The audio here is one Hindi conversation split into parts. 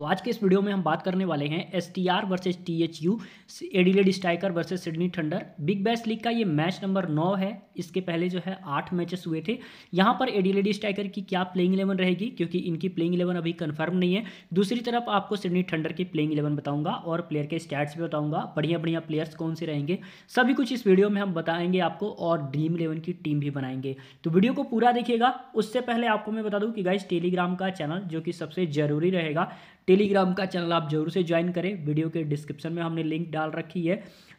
तो आज के इस वीडियो में हम बात करने वाले हैं S T R versus T H U Adelaide striker versus Sydney Thunder Big Bash League का ये मैच नंबर नौ है इसके पहले जो है आठ मैचेस हुए थे यहाँ पर एडिलेड स्ट्राइकर की क्या प्लेइंग इलेवन रहेगी क्योंकि इनकी प्लेइंग इलेवन अभी कन्फर्म नहीं है दूसरी तरफ आपको सिडनी ठंडर की प्लेइंग इलेवन बताऊंगा और प्लेयर के स्टैट्स भी बताऊंगा बढ़िया बढ़िया प्लेयर्स कौन से रहेंगे सभी कुछ इस वीडियो में हम बताएंगे आपको और ड्रीम इलेवन की टीम भी बनाएंगे तो वीडियो को पूरा देखिएगा उससे पहले आपको मैं बता दूँ कि गाइज टेलीग्राम का चैनल जो कि सबसे ज़रूरी रहेगा टेलीग्राम का चैनल आप जरूर से ज्वाइन करें वीडियो के डिस्क्रिप्शन में हमने लिंक डाल रखी है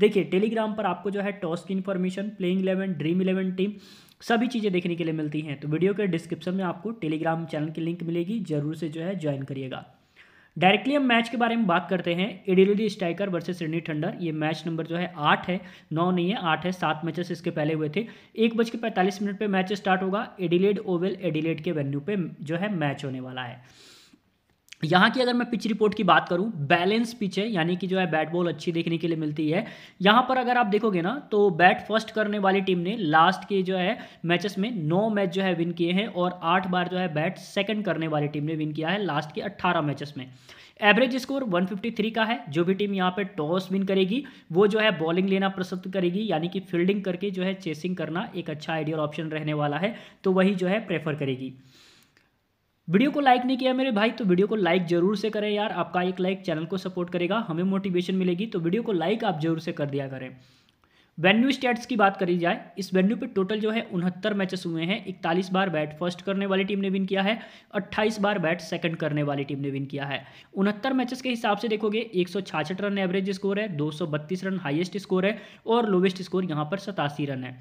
देखिए टेलीग्राम पर आपको जो है टॉस की information playing eleven dream eleven team सभी चीज़ें देखने के लिए मिलती हैं तो वीडियो के डिस्क्रिप्शन में आपको टेलीग्राम चैनल की लिंक मिलेगी जरूर से जो है ज्वाइन करिएगा डायरेक्टली हम मैच के बारे में बात करते हैं Adelaide striker versus Sydney Thunder ये मैच नंबर जो है आठ है नौ नहीं है आठ है सात मैचेस इसके पहले हुए थे एक बज के पैंतालीस मिनट पर मैच स्टार्ट होगा एडिलेड ओवेल एडिलेड के वेन्यू पे जो है मैच होने वाला है यहाँ की अगर मैं पिच रिपोर्ट की बात करूँ बैलेंस पिच है यानी कि जो है बैट बॉल अच्छी देखने के लिए मिलती है यहाँ पर अगर आप देखोगे ना तो बैट फर्स्ट करने वाली टीम ने लास्ट के जो है मैचेस में नौ मैच जो है विन किए हैं और आठ बार जो है बैट सेकंड करने वाली टीम ने विन किया है लास्ट के अट्ठारह मैचेस में एवरेज स्कोर 153 का है जो भी टीम यहाँ पे टॉस विन करेगी वो जो है बॉलिंग लेना पसंद करेगी यानी कि फील्डिंग करके जो है चेसिंग करना एक अच्छा आइडियल ऑप्शन रहने वाला है तो वही जो है प्रेफर करेगी वीडियो को लाइक नहीं किया मेरे भाई तो वीडियो को लाइक जरूर से करें यार आपका एक लाइक चैनल को सपोर्ट करेगा हमें मोटिवेशन मिलेगी तो वीडियो को लाइक आप जरूर से कर दिया करें वेन्यू स्टेट्स की बात करी जाए इस वेन्यू पे टोटल जो है उनहत्तर मैचेस हुए हैं इकतालीस बार बैट फर्स्ट करने वाली टीम ने विन किया है अट्ठाईस बार बैट सेकंड करने वाली टीम ने विन किया है उनहत्तर मैचेस के हिसाब से देखोगे एक रन एवरेज स्कोर है दो रन हाइएस्ट स्कोर है और लोवेस्ट स्कोर यहाँ पर सतासी रन है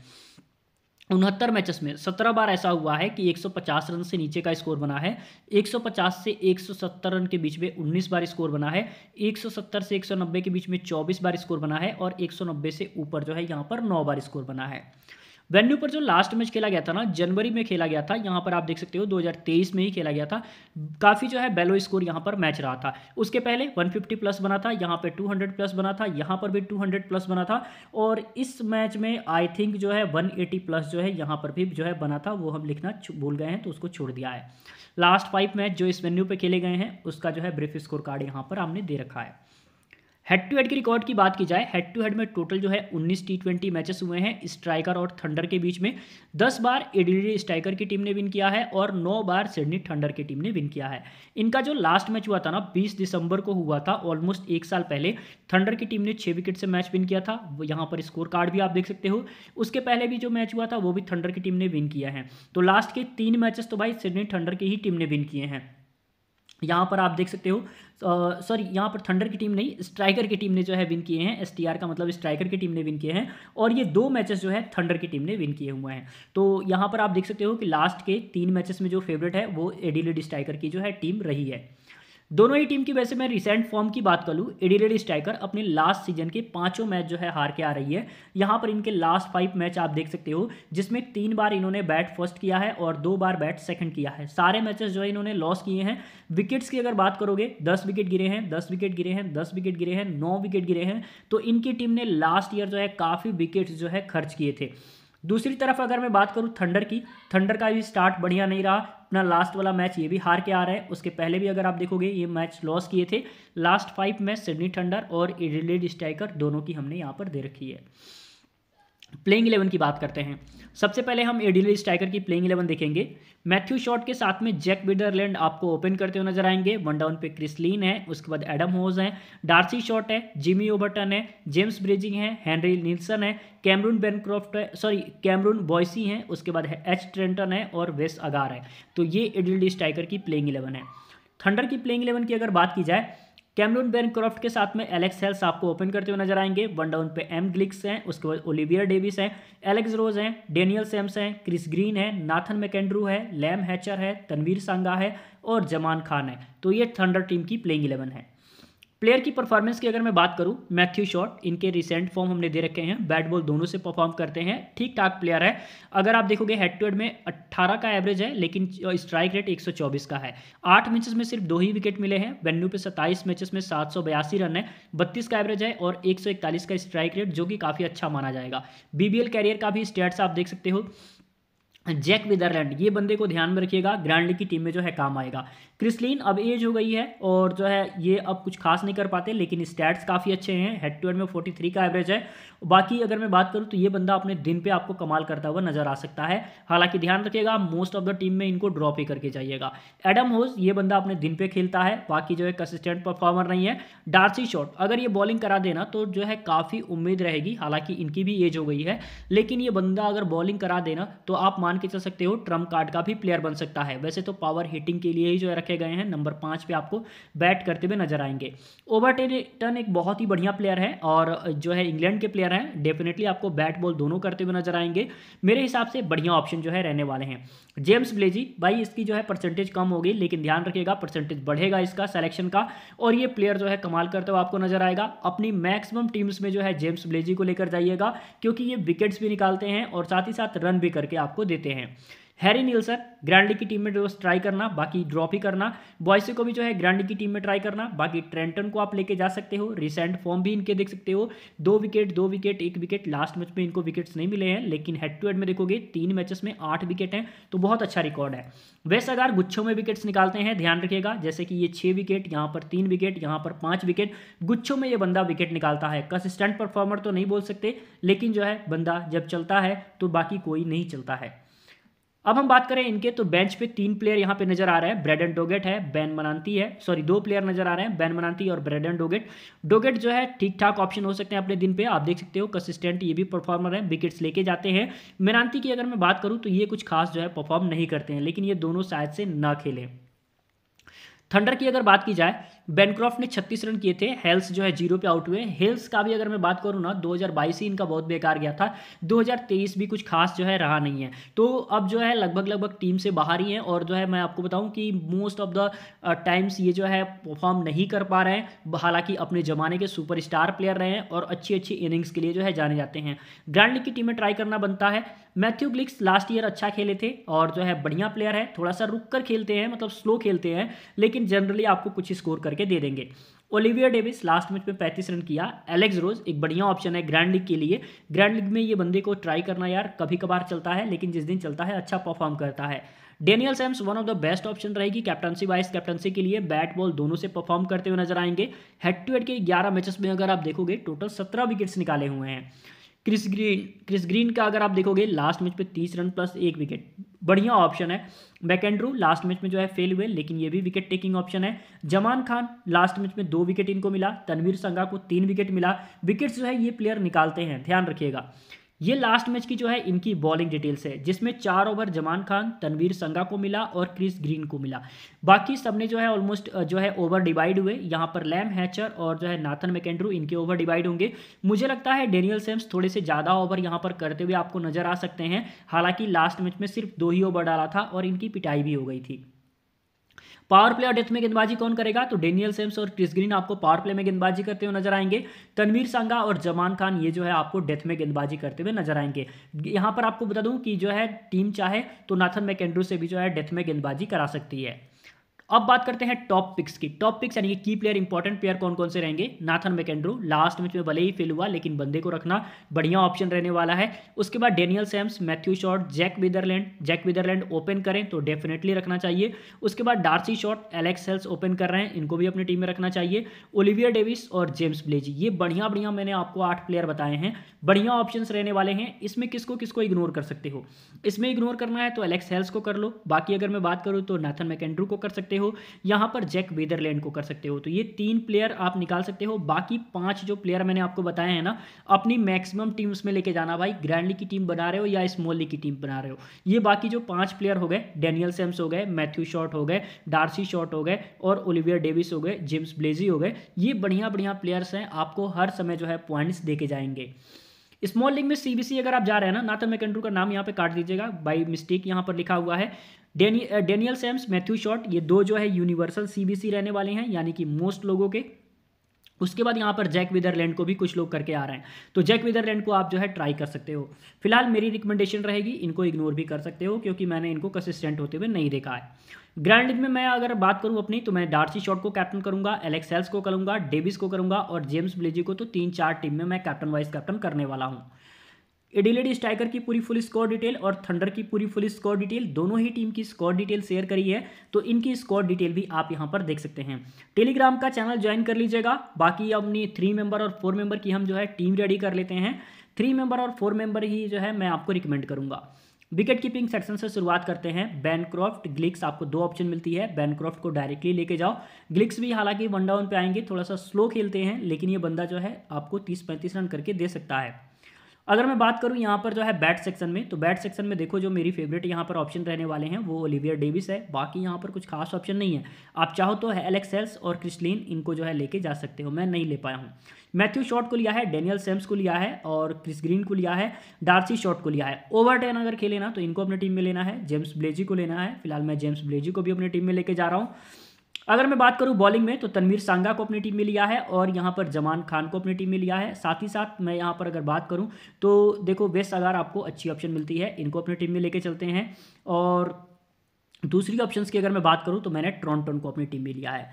उनहत्तर मैचेस में सत्रह बार ऐसा हुआ है कि 150 रन से नीचे का स्कोर बना है 150 से 170 रन के बीच में 19 बार स्कोर बना है 170 से 190 के बीच में 24 बार स्कोर बना है और 190 से ऊपर जो है यहाँ पर 9 बार स्कोर बना है वेन्यू पर जो लास्ट मैच खेला गया था ना जनवरी में खेला गया था यहाँ पर आप देख सकते हो 2023 में ही खेला गया था काफ़ी जो है बेलो स्कोर यहाँ पर मैच रहा था उसके पहले 150 प्लस बना था यहाँ पर 200 प्लस बना था यहाँ पर भी 200 प्लस बना था और इस मैच में आई थिंक जो है 180 प्लस जो है यहाँ पर भी जो है बना था वो हम लिखना भूल गए हैं तो उसको छोड़ दिया है लास्ट फाइव मैच जो इस वेन्यू पर खेले गए हैं उसका जो है ब्रीफ स्कोर कार्ड यहाँ पर हमने दे रखा है हेड टू हेड के रिकॉर्ड की बात की जाए हेड टू हेड में टोटल जो है 19 टी ट्वेंटी मैचेस हुए हैं स्ट्राइकर और थंडर के बीच में 10 बार एडिलेड स्ट्राइकर की टीम ने विन किया है और 9 बार सिडनी थंडर की टीम ने विन किया है इनका जो लास्ट मैच हुआ था ना 20 दिसंबर को हुआ था ऑलमोस्ट एक साल पहले थंडर की टीम ने छः विकेट से मैच विन किया था यहाँ पर स्कोर कार्ड भी आप देख सकते हो उसके पहले भी जो मैच हुआ था वो भी थंडर की टीम ने विन किया है तो लास्ट के तीन मैचेस तो भाई सिडनी थंडर की ही टीम ने विन किए हैं यहाँ पर आप देख सकते हो सॉरी यहाँ पर थंडर की टीम नहीं स्ट्राइकर की टीम ने जो है विन किए हैं एसटीआर का मतलब स्ट्राइकर की टीम ने विन किए हैं और ये दो मैचेस जो है थंडर की टीम ने विन किए हुए हैं तो यहाँ पर आप देख सकते हो कि लास्ट के तीन मैचेस में जो फेवरेट है वो एडिलेड स्ट्राइकर की जो है टीम रही है दोनों ही टीम की वैसे मैं रिसेंट फॉर्म की बात कर लूँ एडिलेड स्ट्राइकर अपने लास्ट सीजन के पांचों मैच जो है हार के आ रही है यहाँ पर इनके लास्ट फाइव मैच आप देख सकते हो जिसमें तीन बार इन्होंने बैट फर्स्ट किया है और दो बार बैट सेकंड किया है सारे मैचेस जो है इन्होंने लॉस किए हैं विकेट्स की अगर बात करोगे दस विकेट गिरे हैं दस विकेट गिरे हैं दस विकेट गिरे हैं नौ विकेट गिरे हैं तो इनकी टीम ने लास्ट ईयर जो है काफ़ी विकेट्स जो है खर्च किए थे दूसरी तरफ अगर मैं बात करूँ थंडर की थंडर का भी स्टार्ट बढ़िया नहीं रहा अपना लास्ट वाला मैच ये भी हार के आ रहा है उसके पहले भी अगर आप देखोगे ये मैच लॉस किए थे last five match Sydney Thunder और एडिलेड स्ट्राइकर दोनों की हमने यहाँ पर दे रखी है प्लेइंग इलेवन की बात करते हैं सबसे पहले हम एडिल स्ट्राइकर की प्लेइंग इलेवन देखेंगे मैथ्यू शॉट के साथ में जैक बिडरलैंड आपको ओपन करते हुए नजर आएंगे वन डाउन पे क्रिसलिन है उसके बाद एडम होज है डार्सी शॉट है जिमी ओबर्टन है जेम्स ब्रिजिंग है हेनरी नीलसन है कैमरून बेनक्रॉफ्ट है सॉरी कैमरून बॉयसी हैं उसके बाद है एच ट्रेंटन है और वेस अगार है तो ये एडिल स्ट्राइकर की प्लेइंग इलेवन है थंडर की प्लेइंग इलेवन की अगर बात की जाए कैमरून बैनक्रॉफ्ट के साथ में एलेक्स हेल्स आपको ओपन करते हुए नजर आएंगे वन डाउन पे एम ग्लिक्स हैं उसके बाद ओलिवियर डेविस हैं एलेक्स रोज हैं डेनियल सेम्स हैं क्रिस ग्रीन है नाथन मैकेंड्रू है लैम हैचर है तनवीर सांगा है और जमान खान है तो ये थंडर टीम की प्लेइंग इलेवन है प्लेयर की परफॉर्मेंस की अगर मैं बात करूं मैथ्यू शॉट इनके रिसेंट फॉर्म हमने दे रखे हैं बैट बॉल दोनों से परफॉर्म करते हैं ठीक ठाक प्लेयर है अगर आप देखोगे हेड टू हेड में 18 का एवरेज है लेकिन स्ट्राइक रेट 124 का है आठ मैचेस में सिर्फ दो ही विकेट मिले हैं वेन्यू पे सत्ताईस मैचेस में सात रन है बत्तीस का एवरेज है और एक का स्ट्राइक रेट जो कि काफ़ी अच्छा माना जाएगा बीबीएल कैरियर का भी स्टेट्स आप देख सकते हो जैक विदरलैंड ये बंदे को ध्यान में रखिएगा ग्रैंडली की टीम में जो है काम आएगा क्रिसलिन अब एज हो गई है और जो है ये अब कुछ खास नहीं कर पाते लेकिन स्टैट्स काफ़ी अच्छे हैं हेड टू हेड में 43 का एवरेज है बाकी अगर मैं बात करूँ तो ये बंदा अपने दिन पे आपको कमाल करता हुआ नजर आ सकता है हालांकि ध्यान रखिएगा मोस्ट ऑफ द टीम में इनको ड्रॉप ही करके जाइएगा एडम होज ये बंदा अपने दिन पे खेलता है बाकी जो है कंसिस्टेंट परफॉर्मर नहीं है डार्सी शॉट अगर ये बॉलिंग करा देना तो जो है काफ़ी उम्मीद रहेगी हालांकि इनकी भी एज हो गई है लेकिन ये बंदा अगर बॉलिंग करा देना तो आप मान मान के चल सकते हो ट्रम्प कार्ड का भी प्लेयर बन सकता है वैसे तो पावर हिटिंग के लिए ही जो रखे गए हैं नंबर पाँच पे आपको बैट करते हुए नजर आएंगे ओवरटेटन एक बहुत ही बढ़िया प्लेयर है और जो है इंग्लैंड के प्लेयर हैं डेफिनेटली आपको बैट बॉल दोनों करते हुए नजर आएंगे मेरे हिसाब से बढ़िया ऑप्शन जो है रहने वाले हैं जेम्स ब्लेजी भाई इसकी जो है परसेंटेज कम होगी लेकिन ध्यान रखिएगा परसेंटेज बढ़ेगा इसका सेलेक्शन का और ये प्लेयर जो है कमाल करते हुए आपको नजर आएगा अपनी मैक्सिमम टीम्स में जो है जेम्स ब्लेजी को लेकर जाइएगा क्योंकि ये विकेट्स भी निकालते हैं और साथ ही साथ रन भी करके आपको देते देते हैं हैरी नीलसन ग्रैंडी की टीम में जो ट्राई करना बाकी ड्रॉप ही करना बॉयसे को भी जो है ग्रैंडी की टीम में ट्राई करना बाकी ट्रेंटन को आप लेके जा सकते हो रिसेंट फॉर्म भी इनके देख सकते हो दो विकेट दो विकेट एक विकेट लास्ट मैच में इनको विकेट्स नहीं मिले हैं लेकिन हेड टू हेड में देखोगे तीन मैचेस में आठ विकेट हैं तो बहुत अच्छा रिकॉर्ड है वैसे अगर गुच्छों में विकेट्स निकालते हैं ध्यान रखिएगा जैसे कि ये छः विकेट यहाँ पर तीन विकेट यहाँ पर पाँच विकेट गुच्छों में ये बंदा विकेट निकालता है कंसिस्टेंट परफॉर्मर तो नहीं बोल सकते लेकिन जो है बंदा जब चलता है तो बाकी कोई नहीं चलता है अब हम बात करें इनके तो बेंच पे तीन प्लेयर यहाँ पे नजर आ रहे हैं ब्रेडन डोगेट है बैन मनांती है सॉरी दो प्लेयर नजर आ रहे हैं बैन मनांती और ब्रेडन डोगेट डोगेट जो है ठीक ठाक ऑप्शन हो सकते हैं अपने दिन पे आप देख सकते हो कंसिस्टेंट ये भी परफॉर्मर है विकेट्स लेके जाते हैं मनांती की अगर मैं बात करूँ तो ये कुछ खास जो है परफॉर्म नहीं करते हैं लेकिन ये दोनों शायद से ना खेलें थंडर की अगर बात की जाए बेनक्रॉफ्ट ने छत्तीस रन किए थे हेल्स जो है जीरो पे आउट हुए हेल्स का भी अगर मैं बात करूँ ना 2022 ही इनका बहुत बेकार गया था 2023 भी कुछ खास जो है रहा नहीं है तो अब जो है लगभग लगभग टीम से बाहर ही हैं और जो है मैं आपको बताऊँ कि मोस्ट ऑफ द टाइम्स ये जो है परफॉर्म नहीं कर पा रहे हैं हालांकि अपने ज़माने के सुपर स्टार प्लेयर रहे हैं और अच्छी अच्छी इनिंग्स के लिए जो है जाने जाते हैं ग्रैंड लीग की टीमें ट्राई करना बनता है मैथ्यू ग्लिक्स लास्ट ईयर अच्छा खेले थे और जो है बढ़िया प्लेयर है थोड़ा सा रुक कर खेलते हैं मतलब स्लो खेलते हैं लेकिन जनरली आपको कुछ स्कोर कर करके दे देंगे ओलिविया डेविस लास्ट मैच में पैंतीस रन किया एलेक्स रोज एक बढ़िया ऑप्शन है ग्रैंड लीग के लिए ग्रैंड लीग में ये बंदे को ट्राई करना यार कभी कभार चलता है लेकिन जिस दिन चलता है अच्छा परफॉर्म करता है Daniel Sams one of the best option रहेगी कैप्टनसी वाइस कैप्टनसी के लिए बैट बॉल दोनों से परफॉर्म करते हुए नजर आएंगे हेड टू हेड के 11 मैचेस में अगर आप देखोगे टोटल 17 विकेट्स निकाले हुए हैं क्रिस ग्रीन क्रिस ग्रीन का अगर आप देखोगे लास्ट मैच पे तीस रन प्लस एक विकेट बढ़िया ऑप्शन है एंड्रू लास्ट मैच में जो है फेल हुए लेकिन ये भी विकेट टेकिंग ऑप्शन है जमान खान लास्ट मैच में दो विकेट इनको मिला तनवीर संगा को तीन विकेट मिला विकेट्स जो है ये प्लेयर निकालते हैं ध्यान रखिएगा ये लास्ट मैच की जो है इनकी बॉलिंग डिटेल्स है जिसमें चार ओवर जमान खान तनवीर संगा को मिला और क्रिस ग्रीन को मिला बाकी सबने जो है ऑलमोस्ट जो है ओवर डिवाइड हुए यहाँ पर लैम हैचर और जो है नाथन मैकेंड्रू इनके ओवर डिवाइड होंगे मुझे लगता है डेनियल सेम्स थोड़े से ज़्यादा ओवर यहाँ पर करते हुए आपको नजर आ सकते हैं हालांकि लास्ट मैच में सिर्फ दो ही ओवर डाला था और इनकी पिटाई भी हो गई थी पावर प्ले और डेथ में गेंदबाजी कौन करेगा तो डेनियल सेम्स और क्रिस ग्रीन आपको पावर प्ले में गेंदबाजी करते हुए नजर आएंगे तनवीर सांगा और जमान खान ये जो है आपको डेथ में गेंदबाजी करते हुए नजर आएंगे यहां पर आपको बता दूं कि जो है टीम चाहे तो नाथन मैकेंड्रू से भी जो है डेथ में गेंदबाजी करा सकती है अब बात करते हैं टॉप पिक्स की टॉप पिक्स यानी कि की प्लेयर इंपॉर्टेंट प्लेयर कौन कौन से रहेंगे नाथन मैकेंड्रू लास्ट मैच में भले ही फेल हुआ लेकिन बंदे को रखना बढ़िया ऑप्शन रहने वाला है उसके बाद Daniel Sams Matthew Short Jake Weatherald Jake Weatherald open करें तो डेफिनेटली रखना चाहिए उसके बाद D'Arcy Short Alex Hales open कर रहे हैं इनको भी अपनी टीम में रखना चाहिए ओलिवियर डेविस और जेम्स ब्लेजी ये बढ़िया बढ़िया मैंने आपको आठ प्लेयर बताए हैं बढ़िया ऑप्शन रहने वाले हैं इसमें किसको किसको इग्नोर कर सकते हो इसमें इग्नोर करना है तो एलेक्स हेल्स को कर लो बाकी अगर मैं बात करूँ तो नाथन मैकेंड्रू को कर सकते हो हो यहाँ पर जैक वेदरलैंड को कर सकते हो तो ये तीन प्लेयर आप निकाल सकते हो बाकी पांच जो प्लेयर मैंने आपको बताए हैं ना अपनी मैक्सिमम टीम्स में लेके जाना भाई ग्रैंडली की टीम बना रहे हो या स्मॉल की टीम बना रहे हो ये बाकी जो पाँच प्लेयर हो गए डेनियल सेम्स हो गए मैथ्यू शॉर्ट हो गए डार्सी शॉर्ट हो गए और ओलिवियर डेविस हो गए जेम्स ब्लेजी हो गए ये बढ़िया बढ़िया प्लेयर्स हैं आपको हर समय जो है पॉइंट्स दे जाएंगे स्मॉल लिंग में सीबीसी अगर आप जा रहे हैं ना नाथन मैकेंड्रू तो का नाम यहाँ पे काट दीजिएगा बाई मिस्टेक यहाँ पर लिखा हुआ है डेनियल सैम्स मैथ्यू शॉर्ट ये दो जो है यूनिवर्सल सीबीसी रहने वाले हैं यानी कि मोस्ट लोगों के उसके बाद यहाँ पर जैक विदरलैंड को भी कुछ लोग करके आ रहे हैं तो जैक विदरलैंड को आप जो है ट्राई कर सकते हो फिलहाल मेरी रिकमेंडेशन रहेगी इनको इग्नोर भी कर सकते हो क्योंकि मैंने इनको कंसिस्टेंट होते हुए नहीं देखा है ग्रैंड लीग में मैं अगर बात करूं अपनी तो मैं डार्सी शॉट को कैप्टन करूंगा एलेक्स हेल्स को करूंगा डेविस को करूंगा और जेम्स ब्लेजी को तो तीन चार टीम में मैं कैप्टन वाइस कैप्टन करने वाला हूं एडिलेड स्ट्राइकर की पूरी फुल स्कोर डिटेल और थंडर की पूरी फुल स्कोर डिटेल दोनों ही टीम की स्कोर डिटेल शेयर करी है तो इनकी स्कोर डिटेल भी आप यहाँ पर देख सकते हैं टेलीग्राम का चैनल ज्वाइन कर लीजिएगा बाकी अपनी थ्री मेंबर और फोर मेंबर की हम जो है टीम रेडी कर लेते हैं थ्री मेंबर और फोर मेंबर ही जो है मैं आपको रिकमेंड करूँगा विकेट कीपिंग सेक्शन से शुरुआत करते हैं बैनक्रॉफ्ट ग्लिक्स आपको दो ऑप्शन मिलती है बैनक्रॉफ्ट को डायरेक्टली लेके जाओ ग्लिक्स भी हालांकि वन डाउन पे आएंगे थोड़ा सा स्लो खेलते हैं लेकिन ये बंदा जो है आपको तीस पैंतीस रन करके दे सकता है अगर मैं बात करूँ यहाँ पर जो है बैट सेक्शन में तो बैट सेक्शन में देखो जो मेरी फेवरेट यहाँ पर ऑप्शन रहने वाले हैं वो ओलिवियर डेविस है बाकी यहाँ पर कुछ खास ऑप्शन नहीं है आप चाहो तो एलेक्स हेल्स और क्रिस्लिन इनको जो है लेके जा सकते हो मैं नहीं ले पाया हूँ मैथ्यू शॉट को लिया है डेनियल सेम्स को लिया है और क्रिस ग्रीन को लिया है डार्सी शॉट को लिया है ओवर टेन अगर खेले ना तो इनको अपनी टीम में लेना है जेम्स ब्लेजी को लेना है फिलहाल मैं जेम्स ब्लेजी को भी अपनी टीम में लेके जा रहा हूँ अगर मैं बात करूं बॉलिंग में तो तनवीर सांगा को अपनी टीम में लिया है और यहाँ पर जमान खान को अपनी टीम में लिया है साथ ही साथ मैं यहाँ पर अगर बात करूँ तो देखो वेस्ट अगार आपको अच्छी ऑप्शन मिलती है इनको अपनी टीम में लेके चलते हैं और दूसरी ऑप्शंस की अगर मैं बात करूँ तो मैंने ट्रॉन्टन को अपनी टीम में लिया है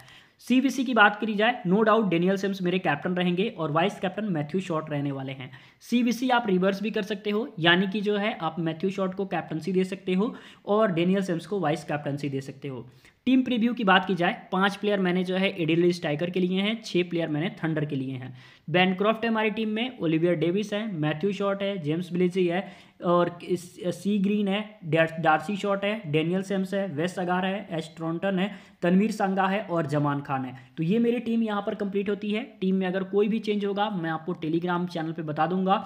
सी की बात करी जाए नो डाउट डेनियल सिम्स मेरे कैप्टन रहेंगे और वाइस कैप्टन मैथ्यू शॉट रहने वाले हैं सी आप रिवर्स भी कर सकते हो यानी कि जो है आप मैथ्यू शॉट को कैप्टनसी दे सकते हो और डेनियल सिम्स को वाइस कैप्टनसी दे सकते हो टीम प्रीव्यू की बात की जाए पांच प्लेयर मैंने जो है एडिलिस टाइगर के लिए हैं छह प्लेयर मैंने थंडर के लिए हैं बैनक्रॉफ्ट है हमारी टीम में ओलिवियर डेविस है मैथ्यू शॉट है जेम्स ब्लिजी है और सी ग्रीन है डार्सी शॉट है डेनियल सेम्स है वेस्ट अगार है एच ट्रॉन्टन है तनवीर संगा है और जमान खान है तो ये मेरी टीम यहाँ पर कंप्लीट होती है टीम में अगर कोई भी चेंज होगा मैं आपको टेलीग्राम चैनल पर बता दूंगा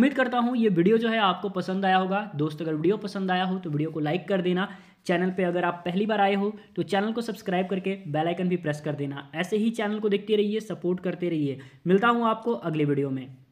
उम्मीद करता हूँ ये वीडियो जो है आपको पसंद आया होगा दोस्त अगर वीडियो पसंद आया हो तो वीडियो को लाइक कर देना चैनल पे अगर आप पहली बार आए हो तो चैनल को सब्सक्राइब करके बेल आइकन भी प्रेस कर देना ऐसे ही चैनल को देखते रहिए सपोर्ट करते रहिए मिलता हूँ आपको अगले वीडियो में